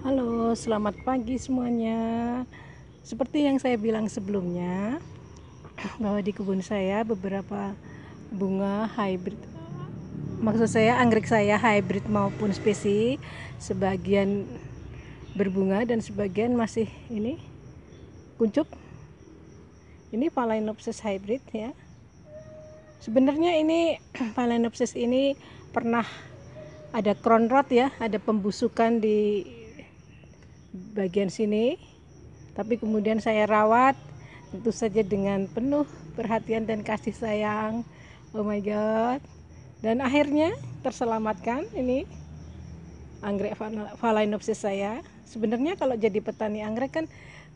Halo, selamat pagi semuanya. Seperti yang saya bilang sebelumnya, bahwa di kebun saya beberapa bunga hybrid, maksud saya anggrek saya hybrid maupun spesi, sebagian berbunga dan sebagian masih ini kuncup. Ini Phalaenopsis hybrid ya. Sebenarnya ini Phalaenopsis ini pernah ada crown rot ya, ada pembusukan di bagian sini tapi kemudian saya rawat tentu saja dengan penuh perhatian dan kasih sayang oh my god dan akhirnya terselamatkan ini anggrek phalaenopsis saya sebenarnya kalau jadi petani anggrek kan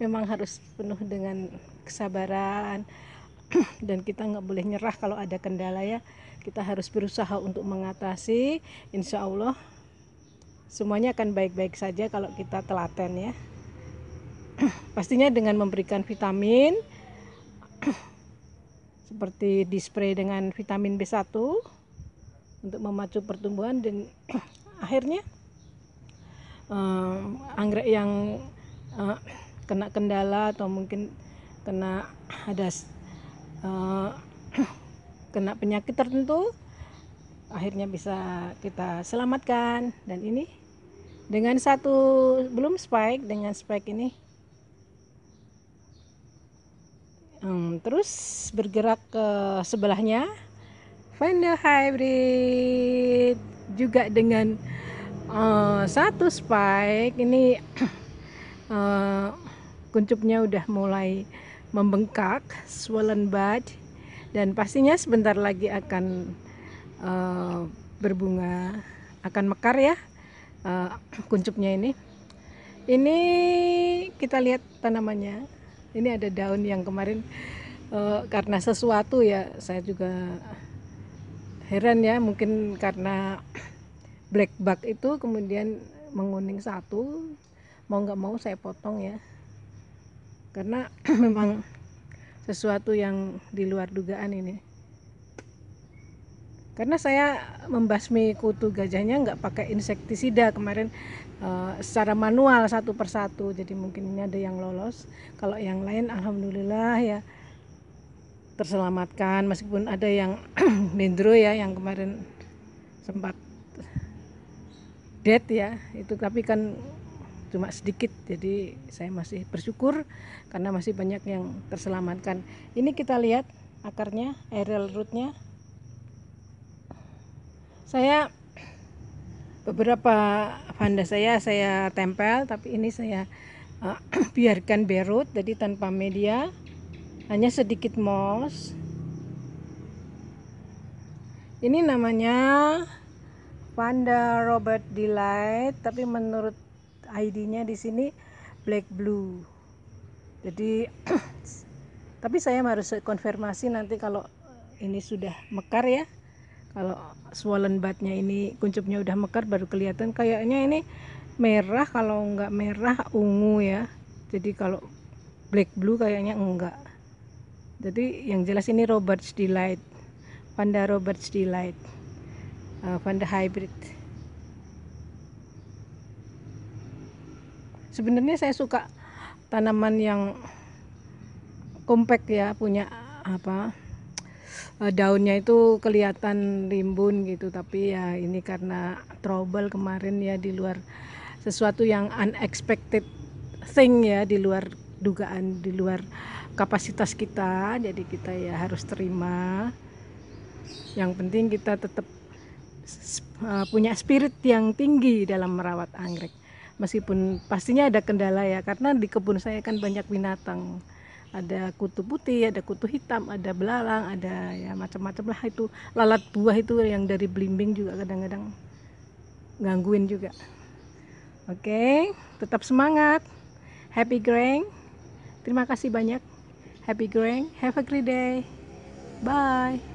memang harus penuh dengan kesabaran dan kita nggak boleh nyerah kalau ada kendala ya kita harus berusaha untuk mengatasi insya Allah semuanya akan baik-baik saja kalau kita telaten ya pastinya dengan memberikan vitamin seperti dispray dengan vitamin B1 untuk memacu pertumbuhan dan akhirnya um, anggrek yang uh, kena kendala atau mungkin kena ada uh, kena penyakit tertentu akhirnya bisa kita selamatkan dan ini dengan satu belum spike dengan spike ini hmm, terus bergerak ke sebelahnya Final hybrid juga dengan uh, satu spike ini uh, kuncupnya udah mulai membengkak swollen bud dan pastinya sebentar lagi akan uh, berbunga akan mekar ya uh, eh, kuncupnya ini ini kita lihat tanamannya ini ada daun yang kemarin uh, karena sesuatu ya saya juga heran ya mungkin karena black bug itu kemudian menguning satu mau nggak mau saya potong ya karena memang sesuatu yang di luar dugaan ini karena saya membasmi kutu gajahnya nggak pakai insektisida kemarin uh, secara manual satu persatu jadi mungkin ini ada yang lolos kalau yang lain alhamdulillah ya terselamatkan meskipun ada yang dendro ya yang kemarin sempat dead ya itu tapi kan cuma sedikit jadi saya masih bersyukur karena masih banyak yang terselamatkan ini kita lihat akarnya aerial rootnya saya beberapa vanda saya saya tempel tapi ini saya uh, biarkan berut jadi tanpa media hanya sedikit moss ini namanya Panda Robert Delight tapi menurut ID-nya di sini Black Blue jadi tapi saya harus konfirmasi nanti kalau ini sudah mekar ya kalau swollen batnya ini kuncupnya udah mekar baru kelihatan kayaknya ini merah kalau enggak merah ungu ya jadi kalau black blue kayaknya enggak jadi yang jelas ini Robert's Delight Panda Robert's Delight eh, Panda Hybrid sebenarnya saya suka tanaman yang compact ya punya apa Eh, daunnya itu kelihatan rimbun gitu tapi ya ini karena trouble kemarin ya di luar sesuatu yang unexpected thing ya di luar dugaan di luar kapasitas kita jadi kita ya harus terima yang penting kita tetap eh, punya spirit yang tinggi dalam merawat anggrek meskipun pastinya ada kendala ya karena di kebun saya kan banyak binatang ada kutu putih, ada kutu hitam, ada belalang, ada ya macam-macam lah itu lalat buah itu yang dari belimbing juga kadang-kadang gangguin juga. Oke, tetap semangat. Happy growing. Terima kasih banyak. Happy growing. Have a great day. Bye.